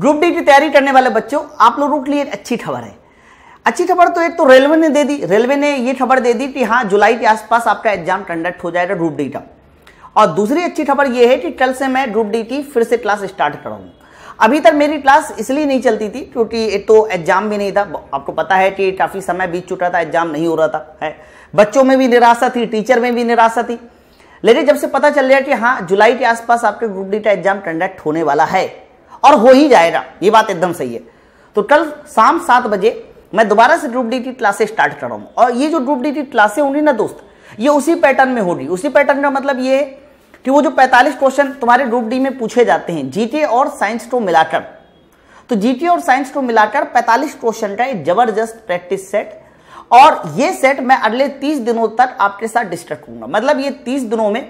group D की तैयारी करने वाले बच्चों आप लोगों के लिए अच्छी खबर है अच्छी खबर तो एक तो रेलवे ने दे दी रेलवे ने यह खबर दे दी कि हाँ जुलाई के आसपास आपका एग्जाम कंडक्ट हो जाएगा ग्रुप डी का और दूसरी अच्छी खबर यह है कि कल से मैं ग्रुप डी की फिर से क्लास स्टार्ट कराऊंगा अभी तक मेरी क्लास इसलिए नहीं चलती थी क्योंकि एक तो एग्जाम भी नहीं था आपको पता है कि काफ़ी समय बीत चुका था एग्जाम नहीं हो रहा था है बच्चों में भी निराशा थी टीचर में भी निराशा थी लेकिन जब से पता चल गया कि हाँ जुलाई के आसपास आपके ग्रुप डी का एग्जाम कंडक्ट होने वाला है और हो ही जाएगा ये बात एकदम सही है तो कल शाम सात बजे मैं दोबारा से ग्रुप डी क्लासेस स्टार्ट कर रहा हूँ और ये जो ग्रुप डी की क्लासें होंगी ना दोस्त ये उसी पैटर्न में होगी उसी पैटर्न का मतलब ये है कि वो जो 45 क्वेश्चन तुम्हारे ग्रुप डी में पूछे जाते हैं जीटी और साइंस को मिलाकर तो जीटी और साइंस को मिलाकर 45 क्वेश्चन का एक जबरदस्त प्रैक्टिस सेट और ये सेट मैं अगले 30 दिनों तक आपके साथ डिस्कस करूंगा मतलब ये 30 दिनों में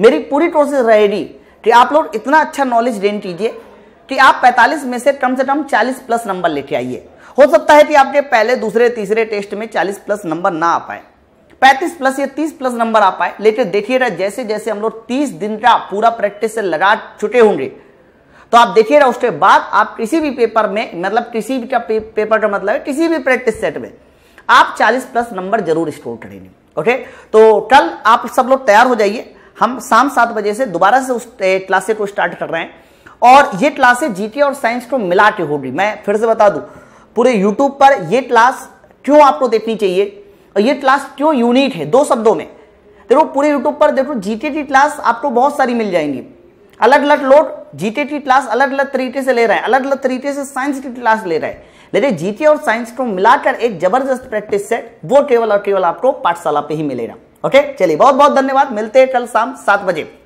मेरी पूरी कोशिश रहेगी कि आप लोग इतना अच्छा नॉलेज गेन कीजिए कि आप 45 में से कम से कम 40 प्लस नंबर लेके आइए हो सकता है कि आपके पहले दूसरे तीसरे टेस्ट में 40 प्लस नंबर ना आ पाए 35 प्लस या 30 प्लस नंबर आ पाए लेकिन देखिएगा जैसे जैसे हम लोग तीस दिन का पूरा प्रैक्टिस से लगा छुटे होंगे तो आप देखिएगा उसके बाद आप किसी भी पेपर में मतलब किसी भी का पेपर का मतलब है किसी भी प्रैक्टिस सेट में आप 40 प्लस नंबर जरूर स्कोर करेंगे ओके तो कल आप सब लोग तैयार हो जाइए हम शाम सात बजे से दोबारा से उस क्लासे को स्टार्ट कर रहे हैं और ये क्लासेस जीके और साइंस को मिला के होगी मैं फिर से बता दू पूरे यूट्यूब पर यह क्लास क्यों आपको देखनी चाहिए और यह क्लास क्यों यूनिक है दो शब्दों में देखो पूरे यूट्यूब पर देखो जीके की क्लास आपको बहुत सारी मिल जाएंगी अलग अलग लोग जीके की क्लास अलग अलग तरीके से ले रहे हैं अलग अलग तरीके से साइंस की क्लास ले रहे हैं लेकिन जीके और साइंस को मिलाकर एक जबरदस्त प्रैक्टिस सेट वो केवल और केवल आपको पाठशाला पे ही मिलेगा ओके चलिए बहुत बहुत धन्यवाद मिलते हैं कल शाम सात बजे